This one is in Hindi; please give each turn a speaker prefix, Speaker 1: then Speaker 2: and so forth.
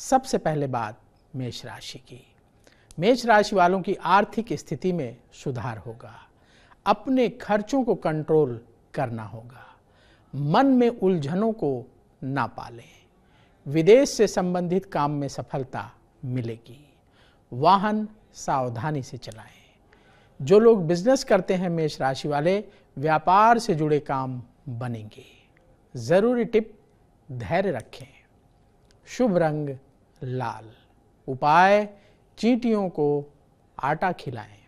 Speaker 1: सबसे पहले बात मेष राशि की मेष राशि वालों की आर्थिक स्थिति में सुधार होगा अपने खर्चों को कंट्रोल करना होगा मन में उलझनों को ना पालें विदेश से संबंधित काम में सफलता मिलेगी वाहन सावधानी से चलाएं जो लोग बिजनेस करते हैं मेष राशि वाले व्यापार से जुड़े काम बनेंगे ज़रूरी टिप धैर्य रखें शुभ रंग लाल उपाय चींटियों को आटा खिलाएं